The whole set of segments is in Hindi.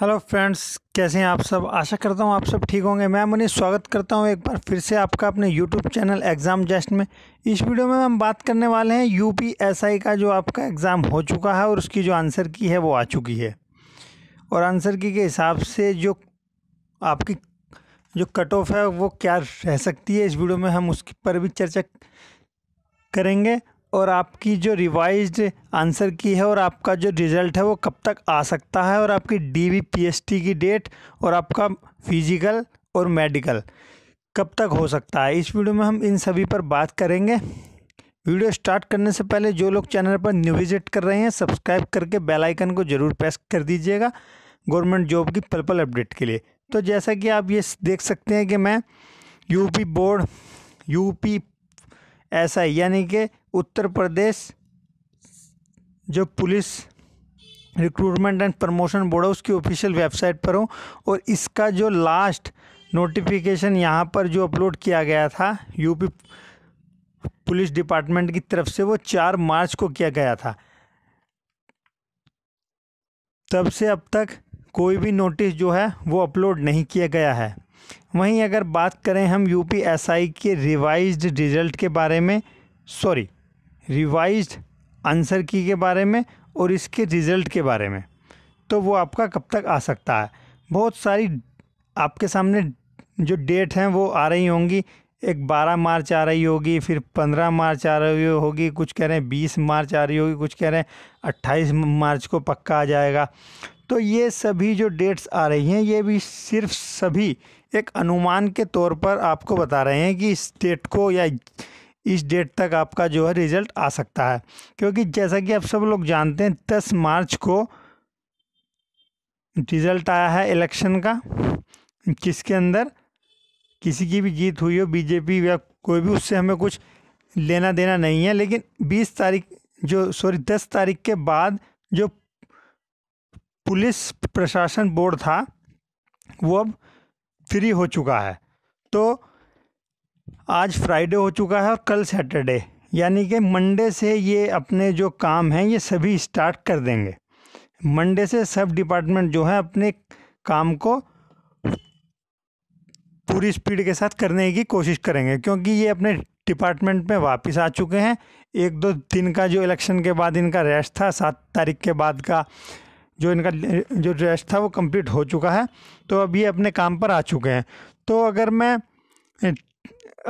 हेलो फ्रेंड्स कैसे हैं आप सब आशा करता हूं आप सब ठीक होंगे मैं मुनीष स्वागत करता हूं एक बार फिर से आपका अपने यूट्यूब चैनल एग्ज़ाम जस्ट में इस वीडियो में हम बात करने वाले हैं यू का जो आपका एग्ज़ाम हो चुका है और उसकी जो आंसर की है वो आ चुकी है और आंसर की के हिसाब से जो आपकी जो कट ऑफ है वो क्या रह सकती है इस वीडियो में हम उस पर भी चर्चा करेंगे और आपकी जो रिवाइज आंसर की है और आपका जो रिज़ल्ट है वो कब तक आ सकता है और आपकी D V P S T की डेट और आपका फिजिकल और मेडिकल कब तक हो सकता है इस वीडियो में हम इन सभी पर बात करेंगे वीडियो स्टार्ट करने से पहले जो लोग चैनल पर न्यू विजिट कर रहे हैं सब्सक्राइब करके बेल आइकन को ज़रूर प्रेस कर दीजिएगा गवर्नमेंट जॉब की पल पल अपडेट के लिए तो जैसा कि आप ये देख सकते हैं कि मैं UP board UP S I यानी कि उत्तर प्रदेश जो police recruitment and promotion board है उसकी ऑफिशियल वेबसाइट पर हो और इसका जो लास्ट नोटिफिकेशन यहाँ पर जो अपलोड किया गया था यूपी पुलिस डिपार्टमेंट की तरफ से वो चार मार्च को किया गया था तब से अब तक कोई भी नोटिस जो है वो अपलोड नहीं किया गया है वहीं अगर बात करें हम यूपी एसआई के रिवाइज्ड रिजल्ट के बारे में सॉरी रिवाइज आंसर की के बारे में और इसके रिज़ल्ट के बारे में तो वो आपका कब तक आ सकता है बहुत सारी आपके सामने जो डेट हैं वो आ रही होंगी एक बारह मार्च आ रही होगी फिर पंद्रह मार्च आ रही होगी कुछ कह रहे हैं बीस मार्च आ रही होगी कुछ कह रहे हैं अट्ठाईस मार्च को पक्का आ जाएगा तो ये सभी जो डेट्स आ रही हैं ये भी सिर्फ सभी एक अनुमान के तौर पर आपको बता रहे हैं कि इस डेट को या इस डेट तक आपका जो है रिज़ल्ट आ सकता है क्योंकि जैसा कि आप सब लोग जानते हैं दस मार्च को रिज़ल्ट आया है इलेक्शन का जिसके अंदर किसी की भी जीत हुई हो बीजेपी या कोई भी उससे हमें कुछ लेना देना नहीं है लेकिन बीस तारीख जो सॉरी दस तारीख के बाद जो पुलिस प्रशासन बोर्ड था वो अब फ्री हो चुका है तो आज फ्राइडे हो चुका है और कल सैटरडे यानी कि मंडे से ये अपने जो काम हैं ये सभी स्टार्ट कर देंगे मंडे से सब डिपार्टमेंट जो है अपने काम को पूरी स्पीड के साथ करने की कोशिश करेंगे क्योंकि ये अपने डिपार्टमेंट में वापस आ चुके हैं एक दो दिन का जो इलेक्शन के बाद इनका रेस्ट था सात तारीख के बाद का जो इनका जो रेस्ट था वो कंप्लीट हो चुका है तो अब ये अपने काम पर आ चुके हैं तो अगर मैं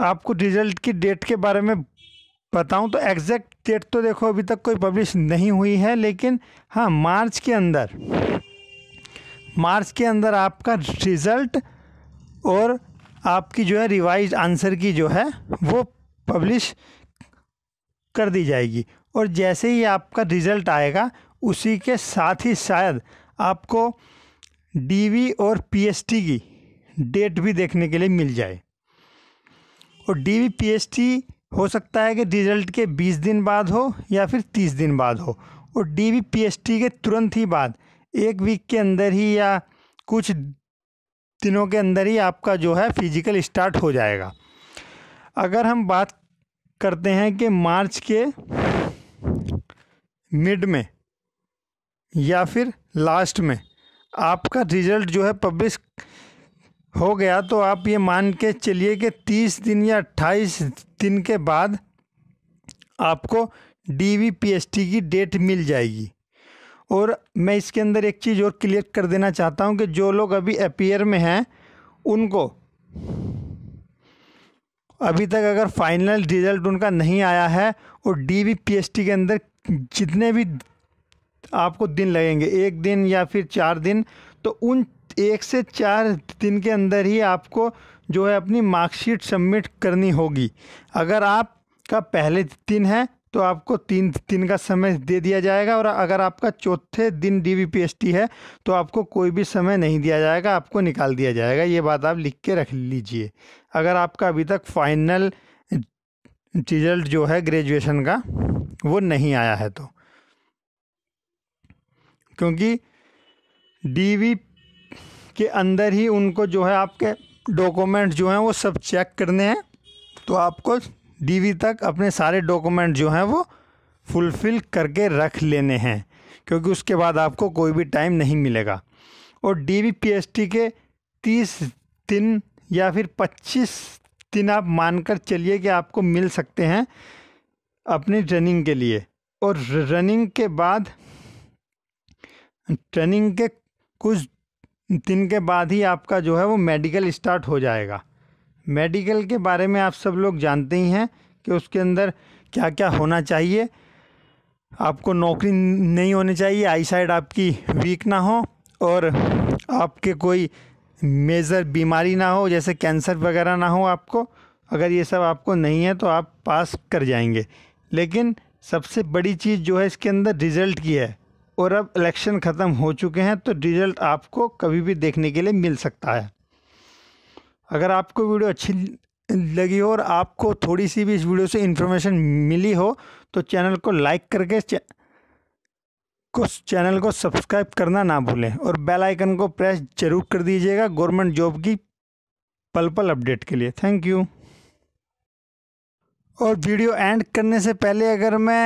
आपको रिजल्ट की डेट के बारे में बताऊं तो एग्जैक्ट डेट तो देखो अभी तक कोई पब्लिश नहीं हुई है लेकिन हाँ मार्च के अंदर मार्च के अंदर आपका रिज़ल्ट और आपकी जो है रिवाइज आंसर की जो है वो पब्लिश कर दी जाएगी और जैसे ही आपका रिज़ल्ट आएगा उसी के साथ ही शायद आपको डीवी और पीएसटी की डेट भी देखने के लिए मिल जाए और डी हो सकता है कि रिजल्ट के बीस दिन बाद हो या फिर तीस दिन बाद हो और डी के तुरंत ही बाद एक वीक के अंदर ही या कुछ दिनों के अंदर ही आपका जो है फिजिकल स्टार्ट हो जाएगा अगर हम बात करते हैं कि मार्च के मिड में या फिर लास्ट में आपका रिजल्ट जो है पब्लिश हो गया तो आप ये मान के चलिए कि तीस दिन या अट्ठाईस दिन के बाद आपको डी की डेट मिल जाएगी और मैं इसके अंदर एक चीज़ और क्लियर कर देना चाहता हूँ कि जो लोग अभी अपीयर में हैं उनको अभी तक अगर फाइनल रिजल्ट उनका नहीं आया है और डी के अंदर जितने भी आपको दिन लगेंगे एक दिन या फिर चार दिन तो उन एक से चार दिन के अंदर ही आपको जो है अपनी मार्कशीट सबमिट करनी होगी अगर आप का पहले दिन है तो आपको तीन दिन का समय दे दिया जाएगा और अगर आपका चौथे दिन डी है तो आपको कोई भी समय नहीं दिया जाएगा आपको निकाल दिया जाएगा ये बात आप लिख के रख लीजिए अगर आपका अभी तक फाइनल रिजल्ट जो है ग्रेजुएशन का वो नहीं आया है तो क्योंकि डी के अंदर ही उनको जो है आपके डॉक्यूमेंट जो हैं वो सब चेक करने हैं तो आपको डीवी तक अपने सारे डॉक्यूमेंट जो हैं वो फुलफ़िल करके रख लेने हैं क्योंकि उसके बाद आपको कोई भी टाइम नहीं मिलेगा और डी वी के तीस दिन या फिर पच्चीस दिन आप मानकर चलिए कि आपको मिल सकते हैं अपनी रनिंग के लिए और रनिंग के बाद रनिंग के कुछ दिन के बाद ही आपका जो है वो मेडिकल स्टार्ट हो जाएगा मेडिकल के बारे में आप सब लोग जानते ही हैं कि उसके अंदर क्या क्या होना चाहिए आपको नौकरी नहीं होनी चाहिए आई साइड आपकी वीक ना हो और आपके कोई मेज़र बीमारी ना हो जैसे कैंसर वगैरह ना हो आपको अगर ये सब आपको नहीं है तो आप पास कर जाएंगे लेकिन सबसे बड़ी चीज़ जो है इसके अंदर रिज़ल्ट की है और अब इलेक्शन ख़त्म हो चुके हैं तो रिजल्ट आपको कभी भी देखने के लिए मिल सकता है अगर आपको वीडियो अच्छी लगी हो और आपको थोड़ी सी भी इस वीडियो से इन्फॉर्मेशन मिली हो तो चैनल को लाइक करके चे... को चैनल को सब्सक्राइब करना ना भूलें और बेल आइकन को प्रेस जरूर कर दीजिएगा गवर्नमेंट जॉब की पल पल अपडेट के लिए थैंक यू और वीडियो एंड करने से पहले अगर मैं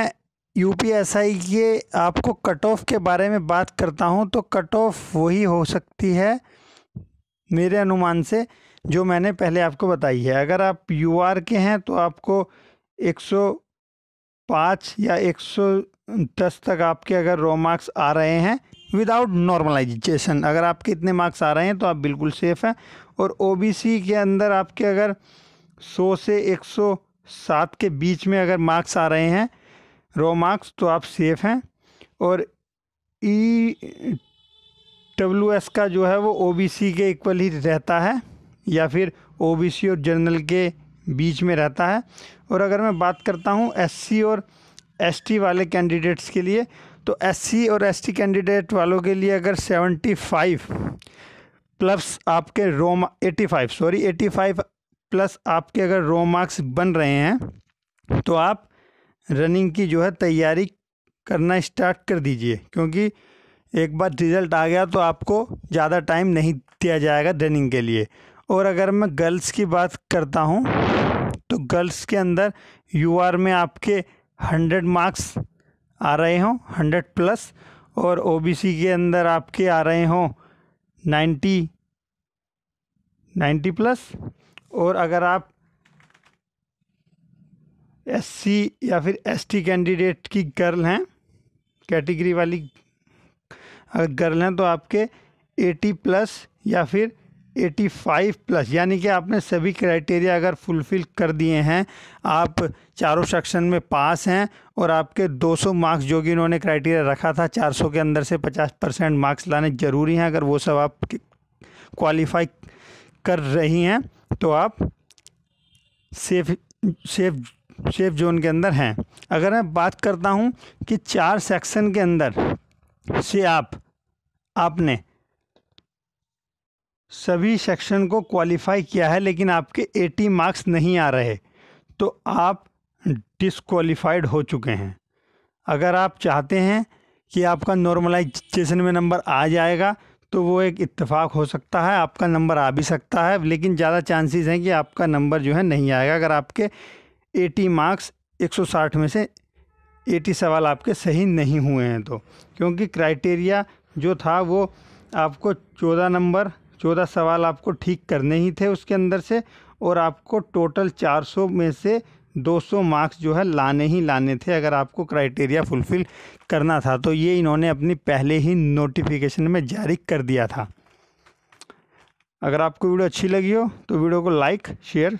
यू पी एस आई के आपको कट ऑफ के बारे में बात करता हूँ तो कट ऑफ वही हो सकती है मेरे अनुमान से जो मैंने पहले आपको बताई है अगर आप यू आर के हैं तो आपको 105 या 110 तक आपके अगर रो मार्क्स आ रहे हैं विदाउट नॉर्मलाइजेशन अगर आपके इतने मार्क्स आ रहे हैं तो आप बिल्कुल सेफ़ हैं और ओ के अंदर आपके अगर 100 से 107 के बीच में अगर मार्क्स आ रहे हैं रो मार्क्स तो आप सेफ़ हैं और ई डब्ल्यू एस का जो है वो ओ बी सी के इक्वल ही रहता है या फिर ओ बी सी और जनरल के बीच में रहता है और अगर मैं बात करता हूँ एस सी और एस टी वाले कैंडिडेट्स के लिए तो एस सी और एस टी कैंडिडेट वालों के लिए अगर सेवेंटी फाइव प्लस आपके रोम eighty five sorry eighty five plus आपके अगर रो मार्क्स बन रहे हैं तो आप रनिंग की जो है तैयारी करना स्टार्ट कर दीजिए क्योंकि एक बार रिज़ल्ट आ गया तो आपको ज़्यादा टाइम नहीं दिया जाएगा रनिंग के लिए और अगर मैं गर्ल्स की बात करता हूँ तो गर्ल्स के अंदर यू आर में आपके हंड्रेड मार्क्स आ रहे हों हंड्रेड प्लस और ओ बी सी के अंदर आपके आ रहे हों नाइन्टी नाइन्टी प्लस और अगर आप एससी या फिर एसटी कैंडिडेट की गर्ल हैं कैटेगरी वाली अगर गर्ल हैं तो आपके 80 प्लस या फिर 85 प्लस यानी कि आपने सभी क्राइटेरिया अगर फुलफ़िल कर दिए हैं आप चारों सेक्शन में पास हैं और आपके 200 मार्क्स जो कि इन्होंने क्राइटेरिया रखा था 400 के अंदर से 50 परसेंट मार्क्स लाने ज़रूरी हैं अगर वो सब आप क्वालिफाई कर रही हैं तो आप सेफ सेफ सेफ जोन के अंदर हैं अगर मैं बात करता हूँ कि चार सेक्शन के अंदर से आप आपने सभी सेक्शन को क्वालिफाई किया है लेकिन आपके 80 मार्क्स नहीं आ रहे तो आप डिसक्वालीफाइड हो चुके हैं अगर आप चाहते हैं कि आपका नॉर्मलाइजेशन में नंबर आ जाएगा तो वो एक इत्तेफाक हो सकता है आपका नंबर आ भी सकता है लेकिन ज़्यादा चांसेस हैं कि आपका नंबर जो है नहीं आएगा अगर आपके एटी मार्क्स साठ में से एटी सवाल आपके सही नहीं हुए हैं तो क्योंकि क्राइटेरिया जो था वो आपको चौदह नंबर चौदह सवाल आपको ठीक करने ही थे उसके अंदर से और आपको टोटल चार सौ में से दो सौ मार्क्स जो है लाने ही लाने थे अगर आपको क्राइटेरिया फुलफ़िल करना था तो ये इन्होंने अपनी पहले ही नोटिफिकेशन में जारी कर दिया था अगर आपको वीडियो अच्छी लगी हो तो वीडियो को लाइक शेयर